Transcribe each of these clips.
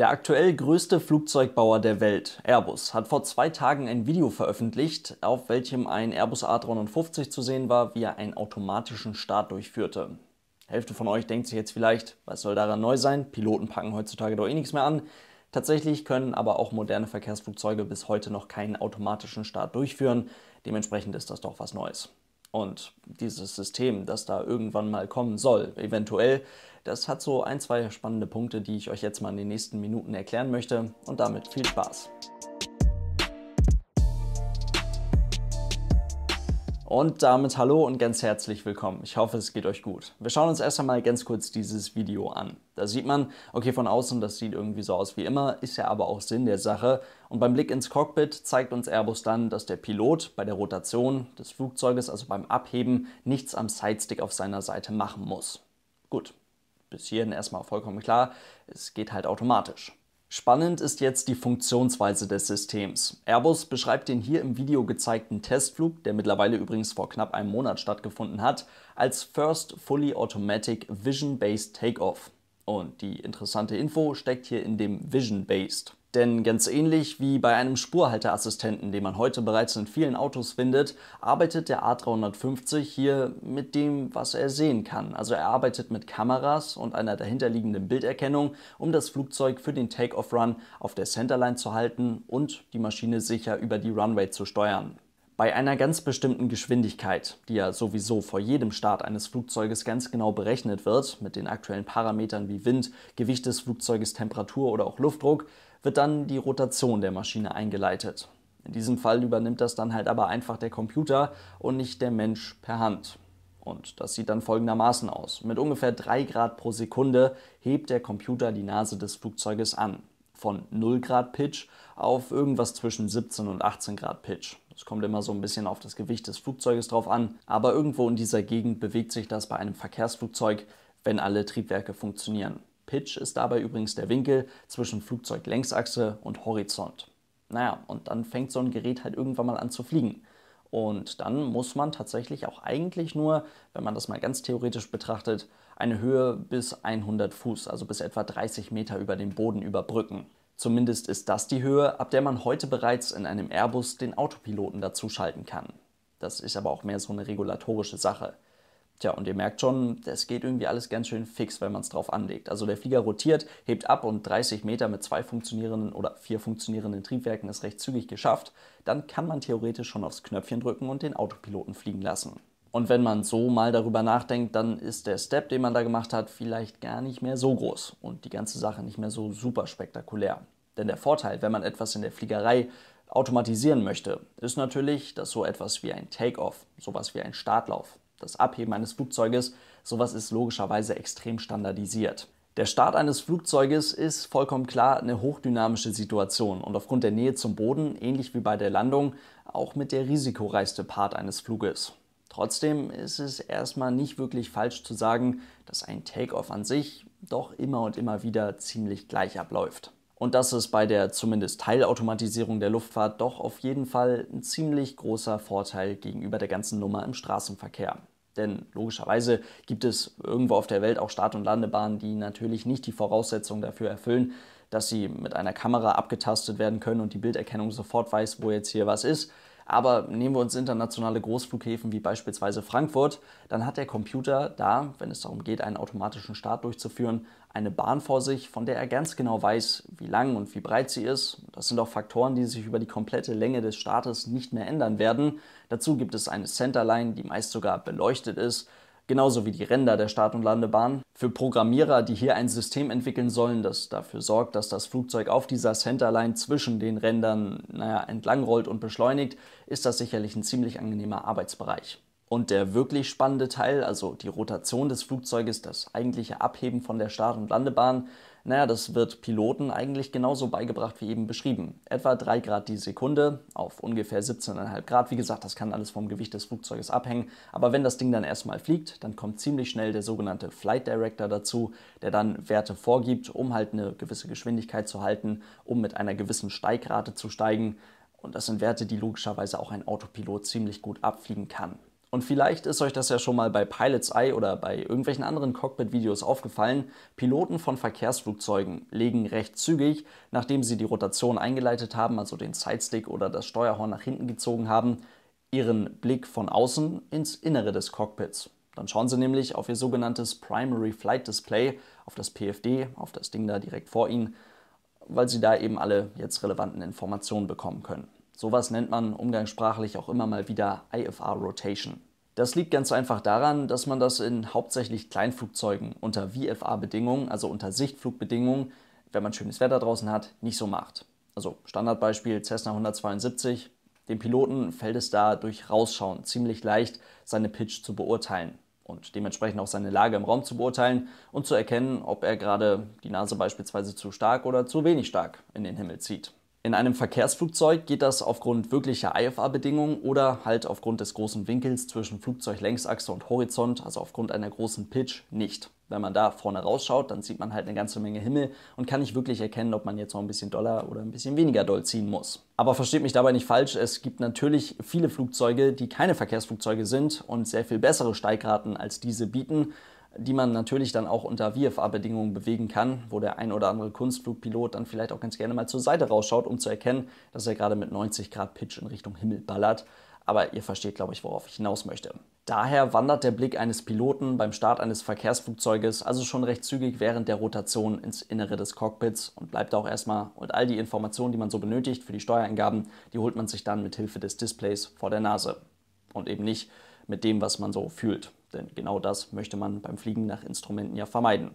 Der aktuell größte Flugzeugbauer der Welt, Airbus, hat vor zwei Tagen ein Video veröffentlicht, auf welchem ein Airbus A350 zu sehen war, wie er einen automatischen Start durchführte. Hälfte von euch denkt sich jetzt vielleicht, was soll daran neu sein? Piloten packen heutzutage doch eh nichts mehr an. Tatsächlich können aber auch moderne Verkehrsflugzeuge bis heute noch keinen automatischen Start durchführen. Dementsprechend ist das doch was Neues. Und dieses System, das da irgendwann mal kommen soll, eventuell, das hat so ein, zwei spannende Punkte, die ich euch jetzt mal in den nächsten Minuten erklären möchte. Und damit viel Spaß! Und damit hallo und ganz herzlich willkommen. Ich hoffe, es geht euch gut. Wir schauen uns erst einmal ganz kurz dieses Video an. Da sieht man, okay, von außen, das sieht irgendwie so aus wie immer, ist ja aber auch Sinn der Sache. Und beim Blick ins Cockpit zeigt uns Airbus dann, dass der Pilot bei der Rotation des Flugzeuges, also beim Abheben, nichts am Sidestick auf seiner Seite machen muss. Gut, bis hierhin erstmal vollkommen klar, es geht halt automatisch. Spannend ist jetzt die Funktionsweise des Systems. Airbus beschreibt den hier im Video gezeigten Testflug, der mittlerweile übrigens vor knapp einem Monat stattgefunden hat, als First Fully Automatic Vision-Based Takeoff. Und die interessante Info steckt hier in dem Vision-Based. Denn ganz ähnlich wie bei einem Spurhalteassistenten, den man heute bereits in vielen Autos findet, arbeitet der A350 hier mit dem, was er sehen kann. Also er arbeitet mit Kameras und einer dahinterliegenden Bilderkennung, um das Flugzeug für den Take-off-Run auf der Centerline zu halten und die Maschine sicher über die Runway zu steuern. Bei einer ganz bestimmten Geschwindigkeit, die ja sowieso vor jedem Start eines Flugzeuges ganz genau berechnet wird, mit den aktuellen Parametern wie Wind, Gewicht des Flugzeuges, Temperatur oder auch Luftdruck, wird dann die Rotation der Maschine eingeleitet. In diesem Fall übernimmt das dann halt aber einfach der Computer und nicht der Mensch per Hand. Und das sieht dann folgendermaßen aus. Mit ungefähr 3 Grad pro Sekunde hebt der Computer die Nase des Flugzeuges an. Von 0 Grad Pitch auf irgendwas zwischen 17 und 18 Grad Pitch. Das kommt immer so ein bisschen auf das Gewicht des Flugzeuges drauf an, aber irgendwo in dieser Gegend bewegt sich das bei einem Verkehrsflugzeug, wenn alle Triebwerke funktionieren. Pitch ist dabei übrigens der Winkel zwischen Flugzeuglängsachse und Horizont. Naja, und dann fängt so ein Gerät halt irgendwann mal an zu fliegen. Und dann muss man tatsächlich auch eigentlich nur, wenn man das mal ganz theoretisch betrachtet, eine Höhe bis 100 Fuß, also bis etwa 30 Meter über den Boden überbrücken. Zumindest ist das die Höhe, ab der man heute bereits in einem Airbus den Autopiloten dazuschalten kann. Das ist aber auch mehr so eine regulatorische Sache. Tja, und ihr merkt schon, das geht irgendwie alles ganz schön fix, wenn man es drauf anlegt. Also der Flieger rotiert, hebt ab und 30 Meter mit zwei funktionierenden oder vier funktionierenden Triebwerken ist recht zügig geschafft. Dann kann man theoretisch schon aufs Knöpfchen drücken und den Autopiloten fliegen lassen. Und wenn man so mal darüber nachdenkt, dann ist der Step, den man da gemacht hat, vielleicht gar nicht mehr so groß und die ganze Sache nicht mehr so super spektakulär. Denn der Vorteil, wenn man etwas in der Fliegerei automatisieren möchte, ist natürlich, dass so etwas wie ein Takeoff, sowas wie ein Startlauf, das Abheben eines Flugzeuges, sowas ist logischerweise extrem standardisiert. Der Start eines Flugzeuges ist vollkommen klar eine hochdynamische Situation und aufgrund der Nähe zum Boden, ähnlich wie bei der Landung, auch mit der risikoreichste Part eines Fluges. Trotzdem ist es erstmal nicht wirklich falsch zu sagen, dass ein Takeoff an sich doch immer und immer wieder ziemlich gleich abläuft. Und das ist bei der zumindest Teilautomatisierung der Luftfahrt doch auf jeden Fall ein ziemlich großer Vorteil gegenüber der ganzen Nummer im Straßenverkehr. Denn logischerweise gibt es irgendwo auf der Welt auch Start- und Landebahnen, die natürlich nicht die Voraussetzungen dafür erfüllen, dass sie mit einer Kamera abgetastet werden können und die Bilderkennung sofort weiß, wo jetzt hier was ist. Aber nehmen wir uns internationale Großflughäfen wie beispielsweise Frankfurt, dann hat der Computer da, wenn es darum geht, einen automatischen Start durchzuführen, eine Bahn vor sich, von der er ganz genau weiß, wie lang und wie breit sie ist. Das sind auch Faktoren, die sich über die komplette Länge des Startes nicht mehr ändern werden. Dazu gibt es eine Centerline, die meist sogar beleuchtet ist genauso wie die Ränder der Start- und Landebahn, für Programmierer, die hier ein System entwickeln sollen, das dafür sorgt, dass das Flugzeug auf dieser Centerline zwischen den Rändern naja, entlangrollt und beschleunigt, ist das sicherlich ein ziemlich angenehmer Arbeitsbereich. Und der wirklich spannende Teil, also die Rotation des Flugzeuges, das eigentliche Abheben von der Start- und Landebahn, naja, das wird Piloten eigentlich genauso beigebracht wie eben beschrieben. Etwa 3 Grad die Sekunde auf ungefähr 17,5 Grad. Wie gesagt, das kann alles vom Gewicht des Flugzeuges abhängen. Aber wenn das Ding dann erstmal fliegt, dann kommt ziemlich schnell der sogenannte Flight Director dazu, der dann Werte vorgibt, um halt eine gewisse Geschwindigkeit zu halten, um mit einer gewissen Steigrate zu steigen. Und das sind Werte, die logischerweise auch ein Autopilot ziemlich gut abfliegen kann. Und vielleicht ist euch das ja schon mal bei Pilot's Eye oder bei irgendwelchen anderen Cockpit-Videos aufgefallen. Piloten von Verkehrsflugzeugen legen recht zügig, nachdem sie die Rotation eingeleitet haben, also den Sidestick oder das Steuerhorn nach hinten gezogen haben, ihren Blick von außen ins Innere des Cockpits. Dann schauen sie nämlich auf ihr sogenanntes Primary Flight Display, auf das PFD, auf das Ding da direkt vor ihnen, weil sie da eben alle jetzt relevanten Informationen bekommen können. Sowas nennt man umgangssprachlich auch immer mal wieder IFR Rotation. Das liegt ganz einfach daran, dass man das in hauptsächlich Kleinflugzeugen unter VFR-Bedingungen, also unter Sichtflugbedingungen, wenn man schönes Wetter draußen hat, nicht so macht. Also Standardbeispiel Cessna 172. Dem Piloten fällt es da durch Rausschauen ziemlich leicht, seine Pitch zu beurteilen und dementsprechend auch seine Lage im Raum zu beurteilen und zu erkennen, ob er gerade die Nase beispielsweise zu stark oder zu wenig stark in den Himmel zieht. In einem Verkehrsflugzeug geht das aufgrund wirklicher ifa bedingungen oder halt aufgrund des großen Winkels zwischen Flugzeuglängsachse und Horizont, also aufgrund einer großen Pitch, nicht. Wenn man da vorne rausschaut, dann sieht man halt eine ganze Menge Himmel und kann nicht wirklich erkennen, ob man jetzt noch ein bisschen doller oder ein bisschen weniger doll ziehen muss. Aber versteht mich dabei nicht falsch, es gibt natürlich viele Flugzeuge, die keine Verkehrsflugzeuge sind und sehr viel bessere Steigraten als diese bieten die man natürlich dann auch unter VFR-Bedingungen bewegen kann, wo der ein oder andere Kunstflugpilot dann vielleicht auch ganz gerne mal zur Seite rausschaut, um zu erkennen, dass er gerade mit 90 Grad Pitch in Richtung Himmel ballert. Aber ihr versteht, glaube ich, worauf ich hinaus möchte. Daher wandert der Blick eines Piloten beim Start eines Verkehrsflugzeuges also schon recht zügig während der Rotation ins Innere des Cockpits und bleibt auch erstmal. Und all die Informationen, die man so benötigt für die Steuereingaben, die holt man sich dann mit Hilfe des Displays vor der Nase. Und eben nicht mit dem, was man so fühlt. Denn genau das möchte man beim Fliegen nach Instrumenten ja vermeiden.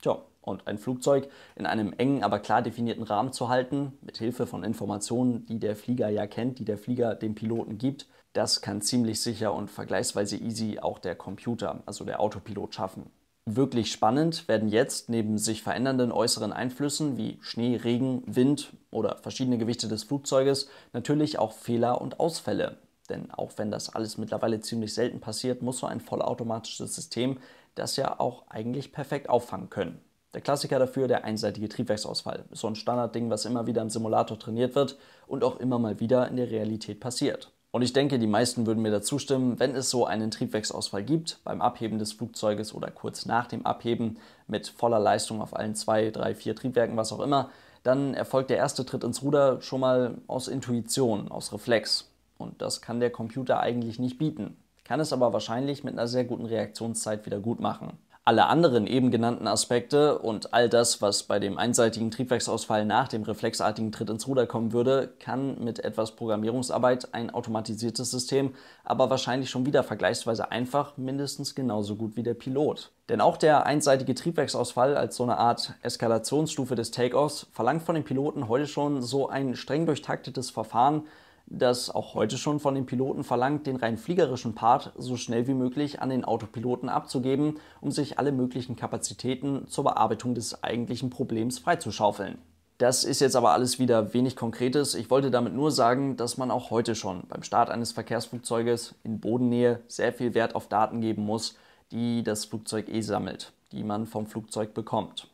Tja, und ein Flugzeug in einem engen, aber klar definierten Rahmen zu halten, mit Hilfe von Informationen, die der Flieger ja kennt, die der Flieger dem Piloten gibt, das kann ziemlich sicher und vergleichsweise easy auch der Computer, also der Autopilot, schaffen. Wirklich spannend werden jetzt neben sich verändernden äußeren Einflüssen wie Schnee, Regen, Wind oder verschiedene Gewichte des Flugzeuges natürlich auch Fehler und Ausfälle, denn auch wenn das alles mittlerweile ziemlich selten passiert, muss so ein vollautomatisches System das ja auch eigentlich perfekt auffangen können. Der Klassiker dafür, der einseitige Triebwerksausfall. Ist so ein Standardding, was immer wieder im Simulator trainiert wird und auch immer mal wieder in der Realität passiert. Und ich denke, die meisten würden mir dazu stimmen, wenn es so einen Triebwerksausfall gibt, beim Abheben des Flugzeuges oder kurz nach dem Abheben mit voller Leistung auf allen zwei, drei, vier Triebwerken, was auch immer, dann erfolgt der erste Tritt ins Ruder schon mal aus Intuition, aus Reflex. Und das kann der Computer eigentlich nicht bieten, kann es aber wahrscheinlich mit einer sehr guten Reaktionszeit wieder gut machen. Alle anderen eben genannten Aspekte und all das, was bei dem einseitigen Triebwerksausfall nach dem reflexartigen Tritt ins Ruder kommen würde, kann mit etwas Programmierungsarbeit ein automatisiertes System, aber wahrscheinlich schon wieder vergleichsweise einfach mindestens genauso gut wie der Pilot. Denn auch der einseitige Triebwerksausfall als so eine Art Eskalationsstufe des Takeoffs verlangt von den Piloten heute schon so ein streng durchtaktetes Verfahren, das auch heute schon von den Piloten verlangt, den rein fliegerischen Part so schnell wie möglich an den Autopiloten abzugeben, um sich alle möglichen Kapazitäten zur Bearbeitung des eigentlichen Problems freizuschaufeln. Das ist jetzt aber alles wieder wenig Konkretes. Ich wollte damit nur sagen, dass man auch heute schon beim Start eines Verkehrsflugzeuges in Bodennähe sehr viel Wert auf Daten geben muss, die das Flugzeug eh sammelt, die man vom Flugzeug bekommt.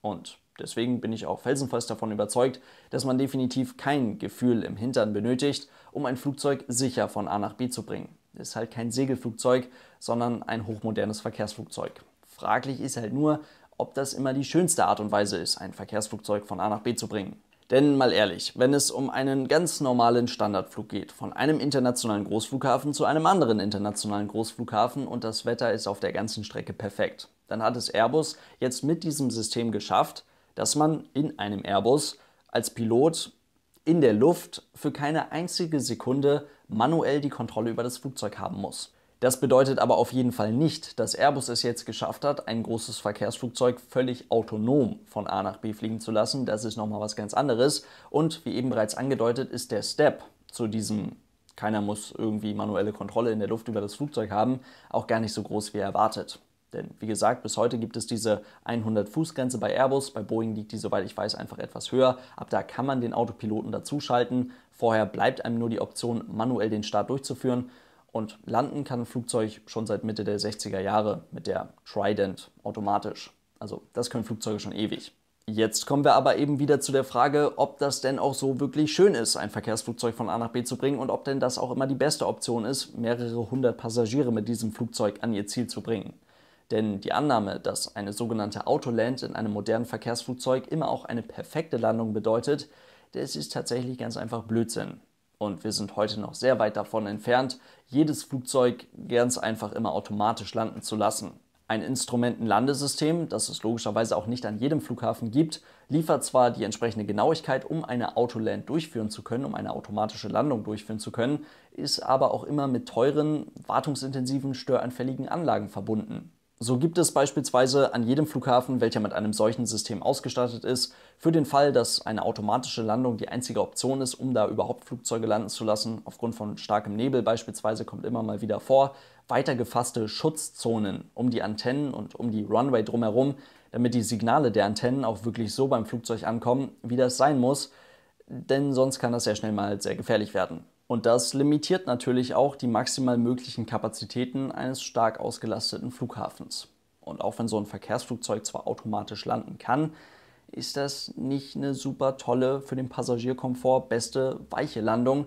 Und Deswegen bin ich auch felsenfest davon überzeugt, dass man definitiv kein Gefühl im Hintern benötigt, um ein Flugzeug sicher von A nach B zu bringen. ist halt kein Segelflugzeug, sondern ein hochmodernes Verkehrsflugzeug. Fraglich ist halt nur, ob das immer die schönste Art und Weise ist, ein Verkehrsflugzeug von A nach B zu bringen. Denn mal ehrlich, wenn es um einen ganz normalen Standardflug geht, von einem internationalen Großflughafen zu einem anderen internationalen Großflughafen und das Wetter ist auf der ganzen Strecke perfekt, dann hat es Airbus jetzt mit diesem System geschafft, dass man in einem Airbus als Pilot in der Luft für keine einzige Sekunde manuell die Kontrolle über das Flugzeug haben muss. Das bedeutet aber auf jeden Fall nicht, dass Airbus es jetzt geschafft hat, ein großes Verkehrsflugzeug völlig autonom von A nach B fliegen zu lassen. Das ist nochmal was ganz anderes. Und wie eben bereits angedeutet, ist der Step zu diesem keiner muss irgendwie manuelle Kontrolle in der Luft über das Flugzeug haben, auch gar nicht so groß wie erwartet. Denn wie gesagt, bis heute gibt es diese 100-Fuß-Grenze bei Airbus, bei Boeing liegt die, soweit ich weiß, einfach etwas höher. Ab da kann man den Autopiloten dazuschalten. Vorher bleibt einem nur die Option, manuell den Start durchzuführen. Und landen kann ein Flugzeug schon seit Mitte der 60er Jahre mit der Trident automatisch. Also das können Flugzeuge schon ewig. Jetzt kommen wir aber eben wieder zu der Frage, ob das denn auch so wirklich schön ist, ein Verkehrsflugzeug von A nach B zu bringen und ob denn das auch immer die beste Option ist, mehrere hundert Passagiere mit diesem Flugzeug an ihr Ziel zu bringen. Denn die Annahme, dass eine sogenannte Autoland in einem modernen Verkehrsflugzeug immer auch eine perfekte Landung bedeutet, das ist tatsächlich ganz einfach Blödsinn. Und wir sind heute noch sehr weit davon entfernt, jedes Flugzeug ganz einfach immer automatisch landen zu lassen. Ein Instrumentenlandesystem, das es logischerweise auch nicht an jedem Flughafen gibt, liefert zwar die entsprechende Genauigkeit, um eine Autoland durchführen zu können, um eine automatische Landung durchführen zu können, ist aber auch immer mit teuren, wartungsintensiven, störanfälligen Anlagen verbunden. So gibt es beispielsweise an jedem Flughafen, welcher mit einem solchen System ausgestattet ist, für den Fall, dass eine automatische Landung die einzige Option ist, um da überhaupt Flugzeuge landen zu lassen, aufgrund von starkem Nebel beispielsweise kommt immer mal wieder vor, weitergefasste Schutzzonen um die Antennen und um die Runway drumherum, damit die Signale der Antennen auch wirklich so beim Flugzeug ankommen, wie das sein muss, denn sonst kann das sehr schnell mal sehr gefährlich werden. Und das limitiert natürlich auch die maximal möglichen Kapazitäten eines stark ausgelasteten Flughafens. Und auch wenn so ein Verkehrsflugzeug zwar automatisch landen kann, ist das nicht eine super tolle, für den Passagierkomfort beste weiche Landung,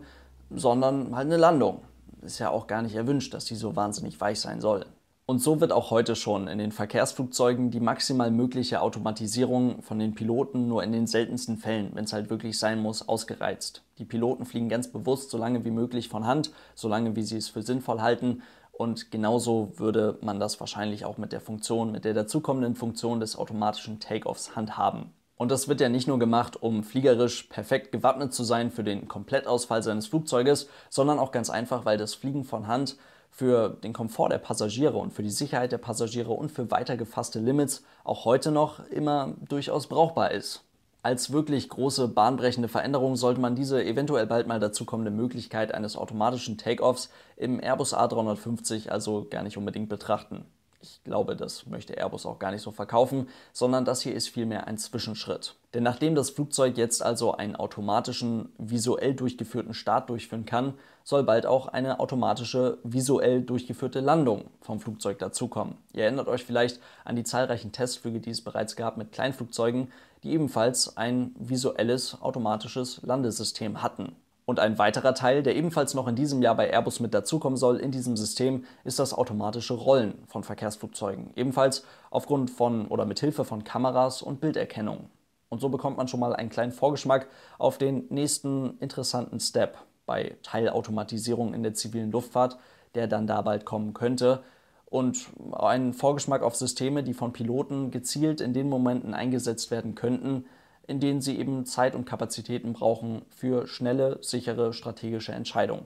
sondern halt eine Landung. Ist ja auch gar nicht erwünscht, dass die so wahnsinnig weich sein soll. Und so wird auch heute schon in den Verkehrsflugzeugen die maximal mögliche Automatisierung von den Piloten nur in den seltensten Fällen, wenn es halt wirklich sein muss, ausgereizt. Die Piloten fliegen ganz bewusst so lange wie möglich von Hand, so lange wie sie es für sinnvoll halten. Und genauso würde man das wahrscheinlich auch mit der Funktion, mit der dazukommenden Funktion des automatischen Takeoffs handhaben. Und das wird ja nicht nur gemacht, um fliegerisch perfekt gewappnet zu sein für den Komplettausfall seines Flugzeuges, sondern auch ganz einfach, weil das Fliegen von Hand für den Komfort der Passagiere und für die Sicherheit der Passagiere und für weiter gefasste Limits auch heute noch immer durchaus brauchbar ist. Als wirklich große bahnbrechende Veränderung sollte man diese eventuell bald mal dazukommende Möglichkeit eines automatischen Takeoffs im Airbus A350 also gar nicht unbedingt betrachten. Ich glaube, das möchte Airbus auch gar nicht so verkaufen, sondern das hier ist vielmehr ein Zwischenschritt. Denn nachdem das Flugzeug jetzt also einen automatischen, visuell durchgeführten Start durchführen kann, soll bald auch eine automatische visuell durchgeführte Landung vom Flugzeug dazukommen. Ihr erinnert euch vielleicht an die zahlreichen Testflüge, die es bereits gab mit Kleinflugzeugen, die ebenfalls ein visuelles automatisches Landesystem hatten. Und ein weiterer Teil, der ebenfalls noch in diesem Jahr bei Airbus mit dazukommen soll in diesem System, ist das automatische Rollen von Verkehrsflugzeugen. Ebenfalls aufgrund von oder mit Hilfe von Kameras und Bilderkennung. Und so bekommt man schon mal einen kleinen Vorgeschmack auf den nächsten interessanten Step bei Teilautomatisierung in der zivilen Luftfahrt, der dann da bald kommen könnte. Und einen Vorgeschmack auf Systeme, die von Piloten gezielt in den Momenten eingesetzt werden könnten, in denen sie eben Zeit und Kapazitäten brauchen für schnelle, sichere strategische Entscheidungen.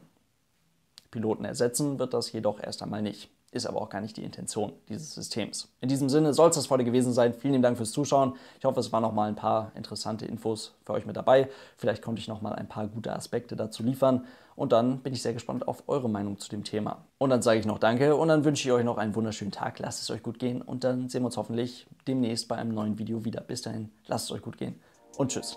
Piloten ersetzen wird das jedoch erst einmal nicht ist aber auch gar nicht die Intention dieses Systems. In diesem Sinne soll es das heute gewesen sein. Vielen lieben Dank fürs Zuschauen. Ich hoffe, es waren noch mal ein paar interessante Infos für euch mit dabei. Vielleicht konnte ich noch mal ein paar gute Aspekte dazu liefern. Und dann bin ich sehr gespannt auf eure Meinung zu dem Thema. Und dann sage ich noch Danke und dann wünsche ich euch noch einen wunderschönen Tag. Lasst es euch gut gehen und dann sehen wir uns hoffentlich demnächst bei einem neuen Video wieder. Bis dahin, lasst es euch gut gehen und tschüss.